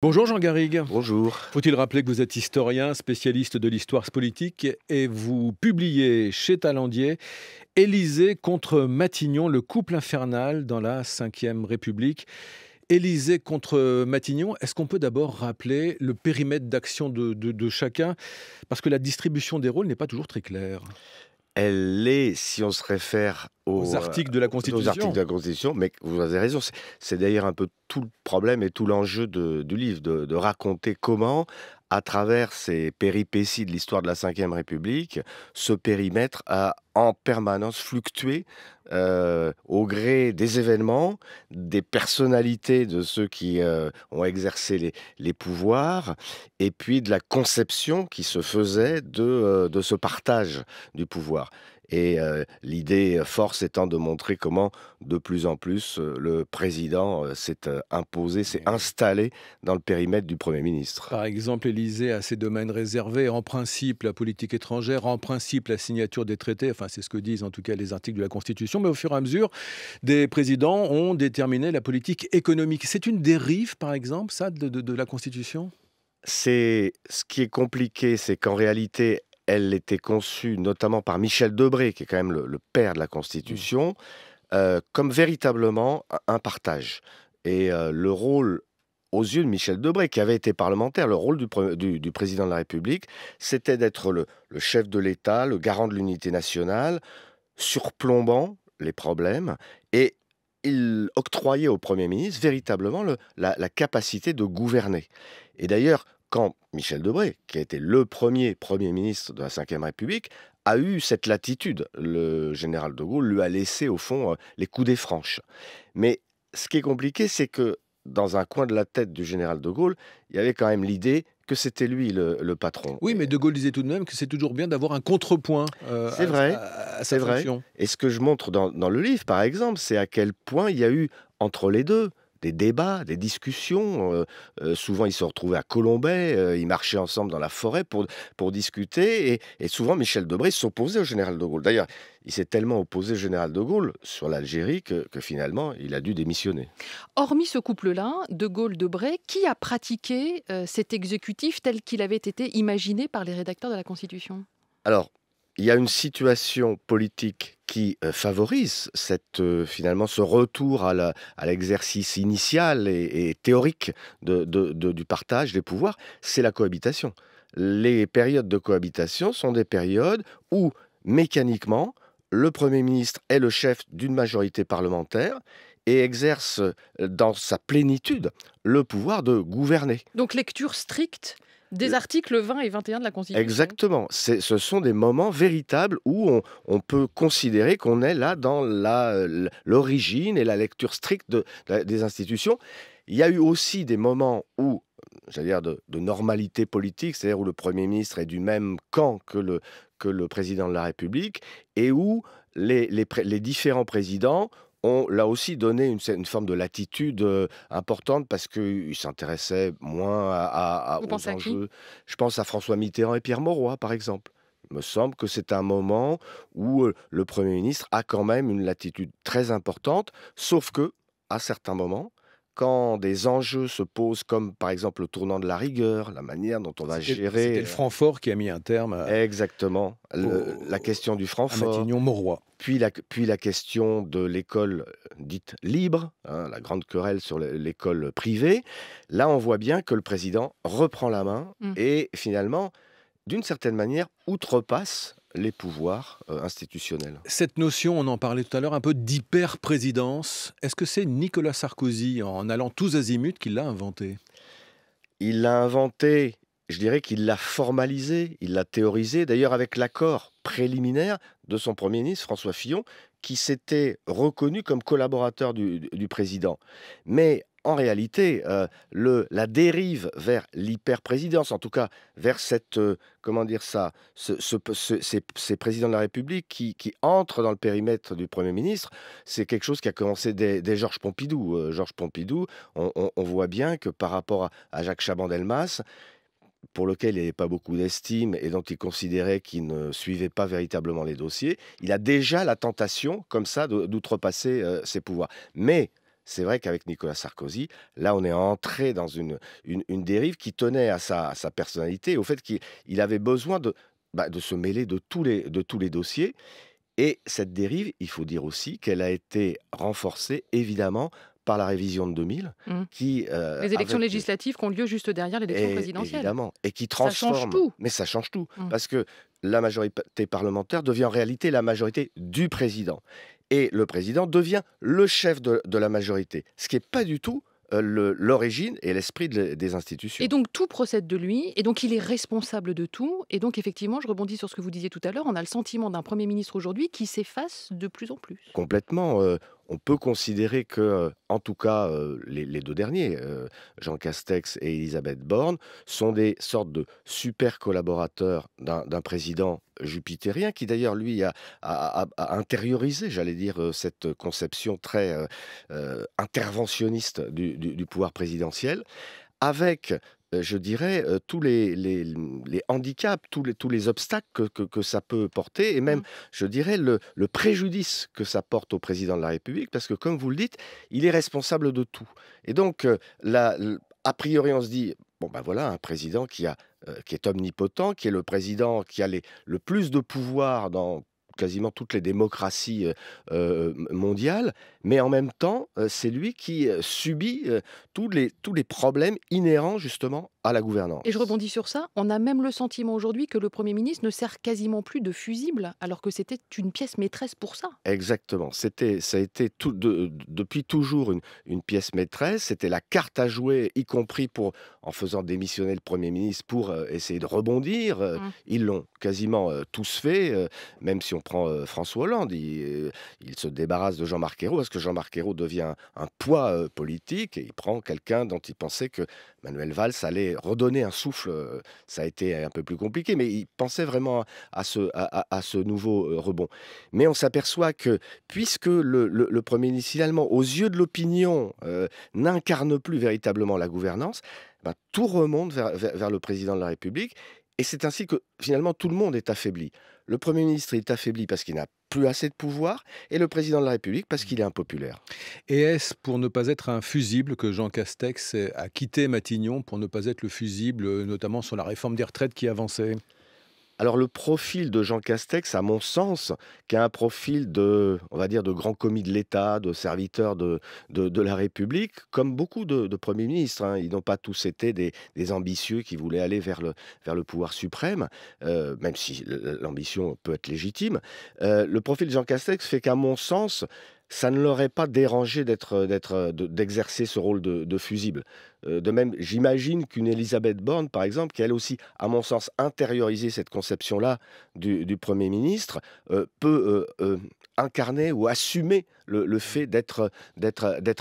Bonjour Jean Garrigue. Bonjour. Faut-il rappeler que vous êtes historien, spécialiste de l'histoire politique et vous publiez chez Talandier Élysée contre Matignon, le couple infernal dans la Ve République. Élysée contre Matignon, est-ce qu'on peut d'abord rappeler le périmètre d'action de, de chacun Parce que la distribution des rôles n'est pas toujours très claire. Elle est, si on se réfère aux, articles de la Constitution. de la Constitution, mais vous avez raison, c'est d'ailleurs un peu tout le problème et tout l'enjeu du livre, de, raconter comment, à travers ces péripéties de l'histoire de la Ve République, ce périmètre a en permanence fluctué euh, au gré des événements, des personnalités de ceux qui euh, ont exercé les, pouvoirs, et puis de la conception qui se faisait de euh, ce partage du pouvoir. Et l'idée force étant de montrer comment de plus en plus le président s'est imposé, s'est installé dans le périmètre du Premier ministre. Par exemple, l'Élysée a ses domaines réservés, en principe la politique étrangère, en principe la signature des traités, enfin c'est ce que disent en tout cas les articles de la Constitution, mais au fur et à mesure, des présidents ont déterminé la politique économique. C'est une dérive, par exemple, ça, de, de la Constitution c'est ce qui est compliqué, c'est qu'en réalité, elle était conçue notamment par Michel Debré, qui est quand même le, père de la mmh. Constitution, euh, comme véritablement un partage. Et euh, le rôle, aux yeux de Michel Debré, qui avait été parlementaire, le rôle du, président de la République, c'était d'être le, chef de l'État, le garant de l'unité nationale, surplombant les problèmes et il octroyait au Premier ministre véritablement la, la, capacité de gouverner. Et d'ailleurs, quand Michel Debré, qui a été le premier Premier ministre de la Ve République, a eu cette latitude. Le général de Gaulle lui a laissé, au fond, euh, les coups des franches. Mais ce qui est compliqué, c'est que dans un coin de la tête du général de Gaulle, il y avait quand même l'idée que c'était lui le, patron. Oui, mais De Gaulle disait tout de même que c'est toujours bien d'avoir un contrepoint euh, c'est vrai, c'est Vrai. Et ce que je montre dans le livre, par exemple, c'est à quel point il y a eu entre les deux des débats, des discussions. Euh, euh, souvent, ils se retrouvaient à Colombay, euh, ils marchaient ensemble dans la forêt pour, pour discuter. Et, souvent, Michel Debré s'opposait au général de Gaulle. D'ailleurs, il s'est tellement opposé au général de Gaulle sur l'Algérie que, finalement, il a dû démissionner. Hormis ce couple-là, de Gaulle-Debré, qui a pratiqué cet exécutif tel qu'il avait été imaginé par les rédacteurs de la Constitution alors, il y a une situation politique qui euh, favorise euh, finalement ce retour à l'exercice initial et, théorique du partage des pouvoirs, c'est la cohabitation. Les périodes de cohabitation sont des périodes où, mécaniquement, le Premier ministre est le chef d'une majorité parlementaire et exerce euh, dans sa plénitude le pouvoir de gouverner. Donc lecture stricte des articles 20 et 21 de la Constitution. Exactement. Ce sont des moments véritables où on, peut considérer qu'on est là dans l'origine et la lecture stricte des institutions. Il y a eu aussi des moments où à dire, de, normalité politique, c'est-à-dire où le Premier ministre est du même camp que le, que le président de la République, et où les, les différents présidents ont là aussi donné une, forme de latitude importante parce qu'ils s'intéressait moins à, aux enjeux. Je pense à François Mitterrand et Pierre Mauroy, par exemple. Il me semble que c'est un moment où le Premier ministre a quand même une latitude très importante, sauf que, à certains moments, quand des enjeux se posent, comme par exemple le tournant de la rigueur, la manière dont on va gérer. C'était le euh, Francfort qui a mis un terme. À... Exactement. la question du Francfort. Matignon-Mauroy. Puis la, puis la question de l'école euh, dite libre, hein, la grande querelle sur l'école privée. Là, on voit bien que le président reprend la main mmh. et finalement, d'une certaine manière, outrepasse les pouvoirs euh, institutionnels. Cette notion, on en parlait tout à l'heure, un peu d'hyper-présidence, est-ce que c'est Nicolas Sarkozy, en allant tous azimuts, qui l'a inventé Il l'a inventé, je dirais qu'il l'a formalisé, il l'a théorisé, d'ailleurs avec l'accord préliminaire de son Premier ministre, François Fillon, qui s'était reconnu comme collaborateur du, du président. Mais en réalité, euh, le, la dérive vers l'hyper-présidence, en tout cas vers cette, euh, comment dire ça, ce, ces, présidents de la République qui, entrent dans le périmètre du Premier ministre, c'est quelque chose qui a commencé dès, Georges Pompidou. Euh, Georges Pompidou, on, voit bien que par rapport à, à Jacques Chaban-Delmas, pour lequel il n'avait pas beaucoup d'estime et dont il considérait qu'il ne suivait pas véritablement les dossiers, il a déjà la tentation, comme ça, d'outrepasser ses pouvoirs. Mais c'est vrai qu'avec Nicolas Sarkozy, là, on est entré dans une, une, dérive qui tenait à sa, personnalité, au fait qu'il avait besoin de, bah, de se mêler de tous, les, de tous les dossiers. Et cette dérive, il faut dire aussi qu'elle a été renforcée, évidemment, par la révision de 2000, mmh. qui euh, les élections législatives qui ont lieu juste derrière l'élection présidentielle, évidemment, et qui transforme. tout. Mais ça change tout mmh. parce que la majorité parlementaire devient en réalité la majorité du président et le président devient le chef de, la majorité, ce qui n'est pas du tout euh, l'origine et l'esprit des institutions. Et donc tout procède de lui, et donc il est responsable de tout, et donc effectivement, je rebondis sur ce que vous disiez tout à l'heure, on a le sentiment d'un Premier ministre aujourd'hui qui s'efface de plus en plus. Complètement. Euh, on peut considérer que, en tout cas, les, deux derniers, Jean Castex et Elisabeth Borne, sont des sortes de super collaborateurs d'un président jupitérien qui, d'ailleurs, lui, a, intériorisé, j'allais dire, cette conception très interventionniste du, du pouvoir présidentiel avec je dirais, tous mmh, les, handicaps, tous les, obstacles que, ça peut porter, et même, mmh. je dirais, le, préjudice que ça porte au président de la République, parce que, comme vous le dites, il est responsable de tout. Et donc, a priori, on se dit, bon ben voilà, un président qui, est omnipotent, qui est le président qui a le plus de pouvoir dans quasiment toutes les démocraties euh, euh, mondiales, mais en même temps, euh, c'est lui qui subit tous, les, tous les problèmes inhérents justement à la gouvernance. Et je rebondis sur ça, on a même le sentiment aujourd'hui que le Premier ministre ne sert quasiment plus de fusible, alors que c'était une pièce maîtresse pour ça. Exactement, c'était, ça a été tout, depuis toujours une, pièce maîtresse, c'était la carte à jouer, y compris pour, en faisant démissionner le Premier ministre pour essayer de rebondir. Mmh. Ils l'ont quasiment tous fait, même si on peut prend François Hollande, il, se débarrasse de Jean-Marc Ayrault parce que Jean-Marc Ayrault devient un poids politique et il prend quelqu'un dont il pensait que Manuel Valls allait redonner un souffle. Ça a été un peu plus compliqué, mais il pensait vraiment à ce, nouveau rebond. Mais on s'aperçoit que puisque le, Premier ministre, finalement, aux yeux de l'opinion, n'incarne plus véritablement la gouvernance, ben, tout remonte vers le président de la République. Et c'est ainsi que finalement tout le monde est affaibli. Le Premier ministre est affaibli parce qu'il n'a plus assez de pouvoir et le président de la République parce mmh. qu'il est impopulaire. Et est-ce pour ne pas être un fusible que Jean Castex a quitté Matignon pour ne pas être le fusible, euh, notamment sur la réforme des retraites qui avançait alors le profil de Jean Castex, à mon sens, qui a un profil de, on va dire, de grand commis de l'État, de serviteur de, de, la République, comme beaucoup de, premiers ministres, hein. ils n'ont pas tous été des, ambitieux qui voulaient aller vers le, vers le pouvoir suprême, euh, même si l'ambition peut être légitime. Euh, le profil de Jean Castex fait qu'à mon sens, ça ne l'aurait pas dérangé d'être, euh, euh, d'exercer ce rôle de, fusible. Euh, de même, j'imagine qu'une Elisabeth Borne, par exemple, qui elle aussi, à mon sens, intériorisé cette conception-là du, Premier ministre, peut incarner ou assumer le, fait d'être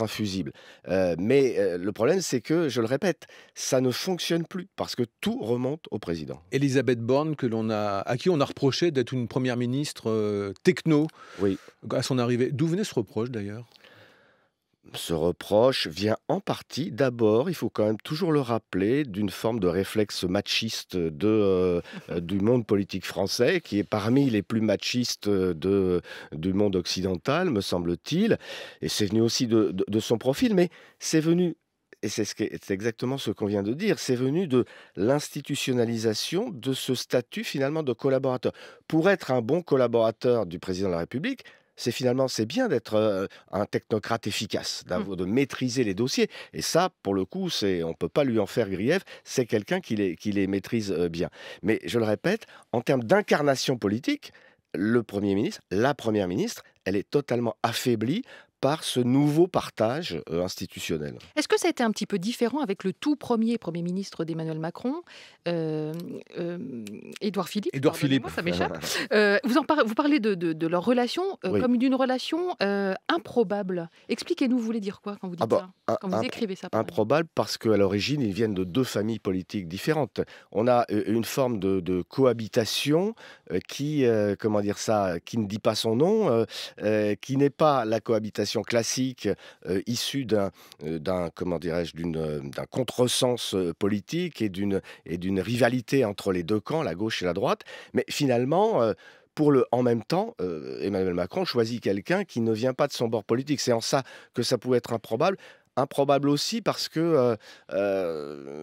infusible. Euh, mais euh, le problème, c'est que, je le répète, ça ne fonctionne plus parce que tout remonte au président. Elisabeth Borne, à qui on a reproché d'être une première ministre euh, techno à son arrivée. D'où venait ce reproche d'ailleurs ce reproche vient en partie, d'abord, il faut quand même toujours le rappeler, d'une forme de réflexe machiste euh, euh, du monde politique français, qui est parmi les plus machistes du monde occidental, me semble-t-il. Et c'est venu aussi de, son profil, mais c'est venu et c'est exactement ce qu'on vient de dire, c'est venu de l'institutionnalisation de ce statut finalement de collaborateur. Pour être un bon collaborateur du président de la République, c'est finalement c'est bien d'être un technocrate efficace, mmh. de maîtriser les dossiers. Et ça, pour le coup, c'est on peut pas lui en faire grief. C'est quelqu'un qui les, qui les maîtrise bien. Mais je le répète, en termes d'incarnation politique, le premier ministre, la première ministre, elle est totalement affaiblie par ce nouveau partage euh, institutionnel. Est-ce que ça a été un petit peu différent avec le tout premier Premier ministre d'Emmanuel Macron, Edouard euh, euh, Philippe Édouard Philippe. vous, parlez, vous parlez de, leur relation comme d'une relation improbable. Expliquez-nous, vous voulez dire quoi quand vous dites ah bah, écrivez ça Improbable parce qu'à l'origine, ils viennent de deux familles politiques différentes. On a une forme de, cohabitation qui, comment dire ça, qui ne dit pas son nom, qui n'est pas la cohabitation classique euh, issue d'un, euh, d'un comment dirais-je, d'une, euh, d'un contresens politique et d'une et d'une rivalité entre les deux camps, la gauche et la droite. Mais finalement. pour le en même temps, Emmanuel Macron choisit quelqu'un qui ne vient pas de son bord politique. C'est en ça que ça pouvait être improbable improbable aussi parce que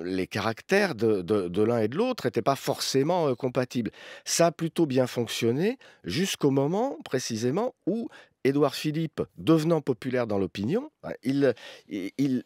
les caractères de, l'un et de l'autre n'étaient pas forcément compatibles. Ça a plutôt bien fonctionné jusqu'au moment précisément où Édouard Philippe, devenant populaire dans l'opinion, bah, il, il,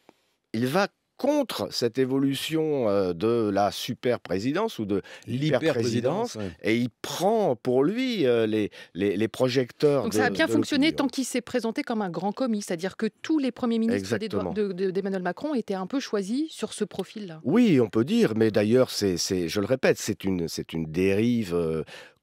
il va contre cette évolution de la super présidence ou de l'hyper présidence et il prend pour lui les, les, projecteurs. Donc ça a bien fonctionné tant qu'il s'est présenté comme un grand commis, c'est-à-dire que tous les premiers ministres d'Emmanuel Macron étaient un peu choisis sur ce profil-là. Oui, on peut dire, mais d'ailleurs, c'est, je le répète, c'est une, c'est une dérive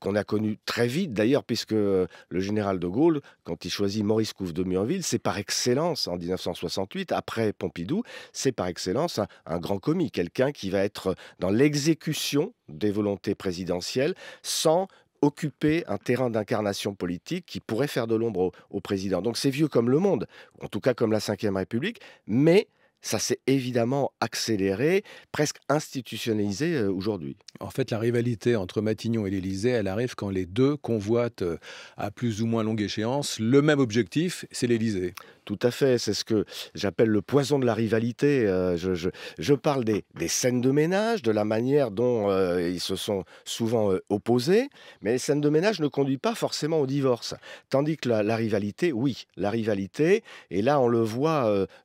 qu'on a connu très vite d'ailleurs, puisque euh, le général de Gaulle, quand il choisit Maurice Couve de Murville, c'est par excellence en 1968, après Pompidou, c'est par excellence un, grand commis, quelqu'un qui va être euh, dans l'exécution des volontés présidentielles sans occuper un terrain d'incarnation politique qui pourrait faire de l'ombre au, président. Donc c'est vieux comme le monde, en tout cas comme la Ve République, mais ça s'est évidemment accéléré, presque institutionnalisé euh, aujourd'hui. En fait, la rivalité entre Matignon et l'Élysée, elle arrive quand les deux convoitent euh, à plus ou moins longue échéance le même objectif, c'est l'Élysée. Tout à fait, c'est ce que j'appelle le poison de la rivalité. Euh, je, parle des, scènes de ménage, de la manière dont euh, ils se sont souvent euh, opposés, mais les scènes de ménage ne conduisent pas forcément au divorce. Tandis que la, la rivalité, oui, la rivalité, et là on le voit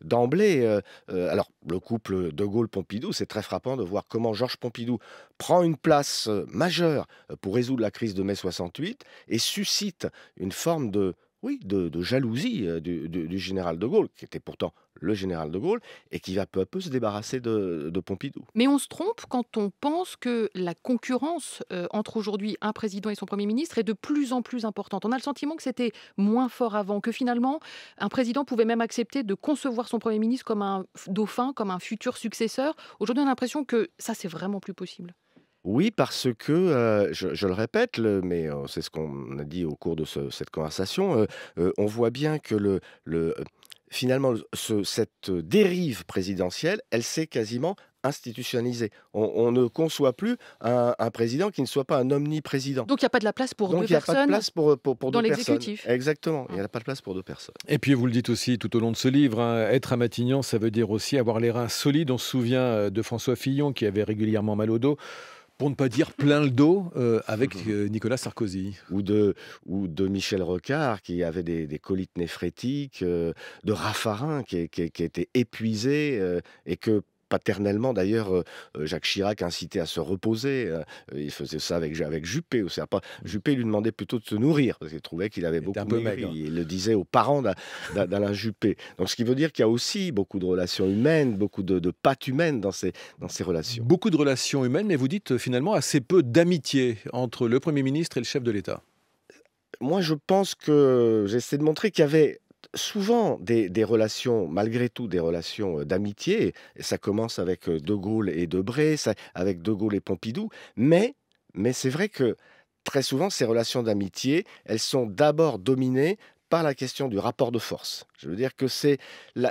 d'emblée. alors, le couple de Gaulle-Pompidou, c'est très frappant de voir comment Georges Pompidou prend une place majeure pour résoudre la crise de mai 68 et suscite une forme de oui, de, jalousie euh, du, général de Gaulle, qui était pourtant le général de Gaulle, et qui va peu à peu se débarrasser de Pompidou. Mais on se trompe quand on pense que la concurrence euh, entre aujourd'hui un président et son Premier ministre est de plus en plus importante. On a le sentiment que c'était moins fort avant, que finalement, un président pouvait même accepter de concevoir son Premier ministre comme un dauphin, comme un futur successeur. Aujourd'hui, on a l'impression que ça, c'est vraiment plus possible. Oui, parce que, je, le répète, mais c'est ce qu'on a dit au cours de cette conversation, on voit bien que le, finalement, cette dérive présidentielle, elle s'est quasiment institutionnalisée. On, ne conçoit plus un, président qui ne soit pas un omniprésident. Donc il n'y a pas de place pour deux Donc il n'y a pas de place pour, pour- dans l'exécutif. Exactement, il n'y ah. a pas de place pour deux personnes. Et puis vous le dites aussi tout au long de ce livre, hein, être à Matignon, ça veut dire aussi avoir les reins solides. On se souvient de François Fillon qui avait régulièrement mal au dos pour ne pas dire plein le dos euh, avec euh, Nicolas Sarkozy. Ou de, ou de Michel Rocard, qui avait des, colites néphrétiques, euh, de Raffarin, qui était épuisé et que paternellement d'ailleurs euh, euh, Jacques Chirac incitait à se reposer. Euh, il faisait ça avec, avec Juppé. Aussi. pas mmh. Juppé lui demandait plutôt de se nourrir parce trouvait qu'il avait beaucoup de Il le disait aux parents d'Alain Juppé. Donc ce qui veut dire qu'il y a aussi beaucoup de relations humaines, beaucoup de, de pattes humaines dans ces, dans ces relations. Beaucoup de relations humaines, mais vous dites finalement assez peu d'amitié entre le Premier ministre et le chef de l'État. Moi, je pense que j'essaie de montrer qu'il y avait souvent des, relations, malgré tout, des relations d'amitié. Ça commence avec De Gaulle et Debré, avec De Gaulle et Pompidou. Mais, mais c'est vrai que très souvent, ces relations d'amitié, elles sont d'abord dominées par la question du rapport de force. Je veux dire que c'est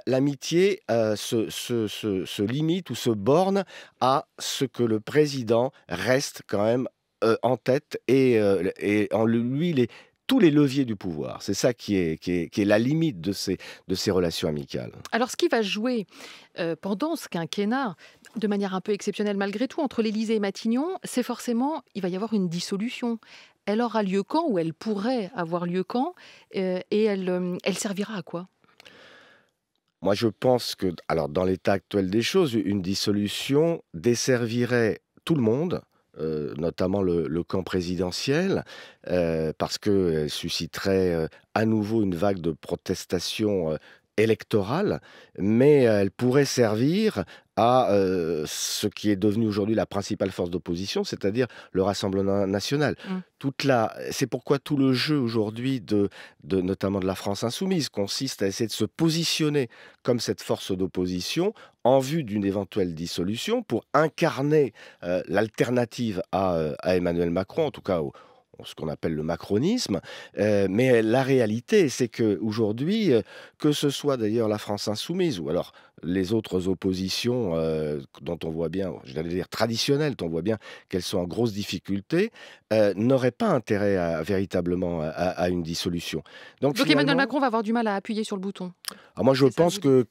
l'amitié euh, se, limite ou se borne à ce que le président reste quand même en tête et, et en lui les tous les leviers du pouvoir. C'est ça qui est, la limite de ces, relations amicales. Alors ce qui va jouer euh, pendant ce quinquennat, de manière un peu exceptionnelle malgré tout, entre l'Élysée et Matignon, c'est forcément, il va y avoir une dissolution. Elle aura lieu quand, ou elle pourrait avoir lieu quand, euh, et euh, elle, servira à quoi moi, je pense que, alors, dans l'état actuel des choses, une dissolution desservirait tout le monde, euh, notamment le, camp présidentiel, euh, parce qu'elle euh, susciterait à nouveau une vague de protestations électorale, mais elle pourrait servir à ce qui est devenu aujourd'hui la principale force d'opposition, c'est-à-dire le Rassemblement national. Mmh. c'est pourquoi tout le jeu aujourd'hui de, notamment de la France insoumise, consiste à essayer de se positionner comme cette force d'opposition en vue d'une éventuelle dissolution pour incarner euh, l'alternative à, euh, à, Emmanuel Macron, en tout cas au, ce qu'on appelle le macronisme. Euh, mais euh, la réalité, c'est que aujourd'hui, euh, que ce soit d'ailleurs la France insoumise ou alors les autres oppositions dont on voit bien, je vais dire traditionnelles, on voit bien qu'elles sont en grosse difficulté, n'auraient pas intérêt à, véritablement à, une dissolution. Donc, Emmanuel Macron va avoir du mal à appuyer sur le bouton. Ah, moi, je pense que,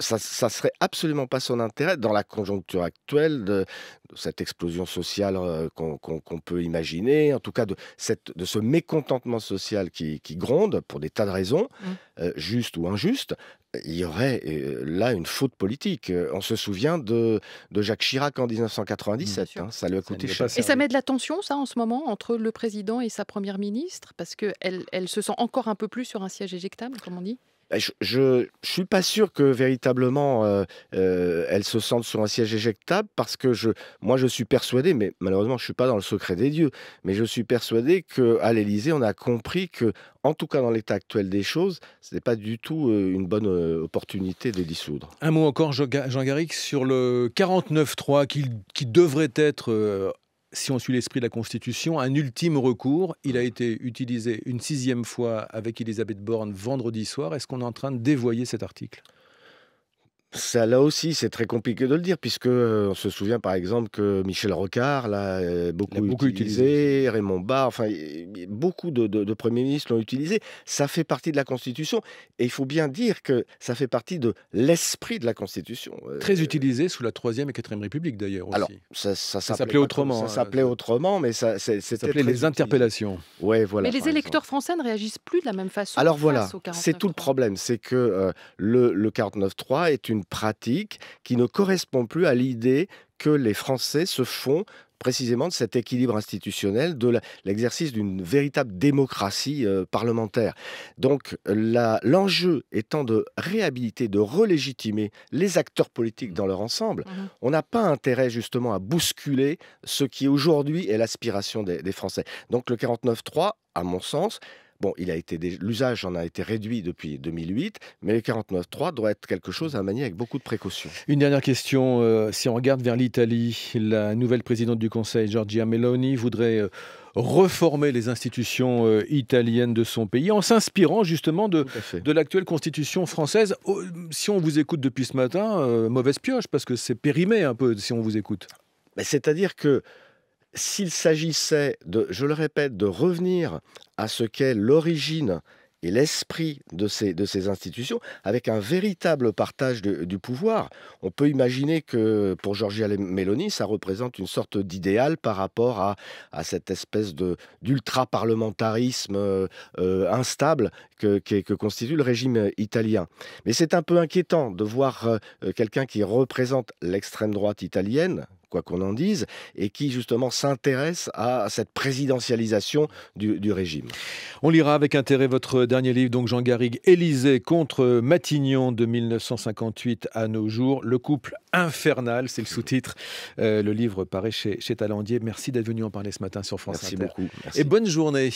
ça ne serait absolument pas son intérêt dans la conjoncture actuelle de, cette explosion sociale qu'on peut imaginer, en tout cas de, ce mécontentement social qui, gronde pour des tas de raisons, mmh. justes ou injustes, il y aurait là une faute politique. On se souvient de, Jacques Chirac en 1997, mmh, hein, ça lui a coûté cher. Et ça met de la tension, ça, en ce moment, entre le président et sa première ministre, parce qu'elle se sent encore un peu plus sur un siège éjectable, comme on dit bah, je ne suis pas sûr que véritablement euh, euh, elle se sente sur un siège éjectable parce que je, moi je suis persuadé, mais malheureusement je suis pas dans le secret des dieux, mais je suis persuadé qu'à l'Élysée on a compris que, en tout cas dans l'état actuel des choses, ce n'est pas du tout euh, une bonne opportunité de dissoudre. Un mot encore, Jean Garrick, sur le 49.3 qui, qui devrait être si on suit l'esprit de la Constitution, un ultime recours. Il a été utilisé une sixième fois avec Elisabeth Borne vendredi soir. Est-ce qu'on est en train de dévoyer cet article ça, là aussi, c'est très compliqué de le dire, puisque on se souvient par exemple que Michel Rocard l'a beaucoup, utilisé, Raymond Barre, enfin, beaucoup de, premiers ministres l'ont utilisé. Ça fait partie de la Constitution, et il faut bien dire que ça fait partie de l'esprit de la Constitution. Très utilisé sous la troisième et quatrième République d'ailleurs. Alors, ça, s'appelait autrement. Ça hein, s'appelait autrement, mais ça, s'appelait les interpellations. Ouais, voilà. Mais les électeurs français ne réagissent plus de la même façon. Alors voilà, c'est tout le problème, c'est que le, le 3 est une pratique qui ne correspond plus à l'idée que les Français se font précisément de cet équilibre institutionnel, de l'exercice d'une véritable démocratie euh, parlementaire. Donc l'enjeu étant de réhabiliter, de relégitimer les acteurs politiques mmh. dans leur ensemble, mmh on n'a pas intérêt justement à bousculer ce qui aujourd'hui est l'aspiration des, des Français. Donc le 49-3, à mon sens, Bon, il a été l'usage en a été réduit depuis 2008, mais le 49.3 doit être quelque chose à manier avec beaucoup de précautions. Une dernière question, euh, si on regarde vers l'Italie, la nouvelle présidente du Conseil, Giorgia Meloni, voudrait euh, reformer les institutions euh, italiennes de son pays en s'inspirant justement de, l'actuelle constitution française. Oh, si on vous écoute depuis ce matin, mauvaise pioche, parce que c'est périmé un peu si on vous écoute. C'est-à-dire que s'il s'agissait de, je le répète, de revenir à ce qu'est l'origine et l'esprit de ces, institutions, avec un véritable partage du pouvoir. On peut imaginer que pour Giorgia Meloni, ça représente une sorte d'idéal par rapport à, cette espèce d'ultra-parlementarisme euh, euh, instable que, constitue le régime italien. Mais c'est un peu inquiétant de voir euh, quelqu'un qui représente l'extrême droite italienne, quoi qu'on en dise, et qui justement s'intéresse à cette présidentialisation du, régime. On lira avec intérêt votre dernier livre, donc Jean Garrigue, Élysée contre Matignon de 1958 à nos jours, Le couple infernal, c'est le sous-titre. Euh, le livre paraît chez, chez Talandier. Merci d'être venu en parler ce matin sur France Merci beaucoup. Et bonne journée.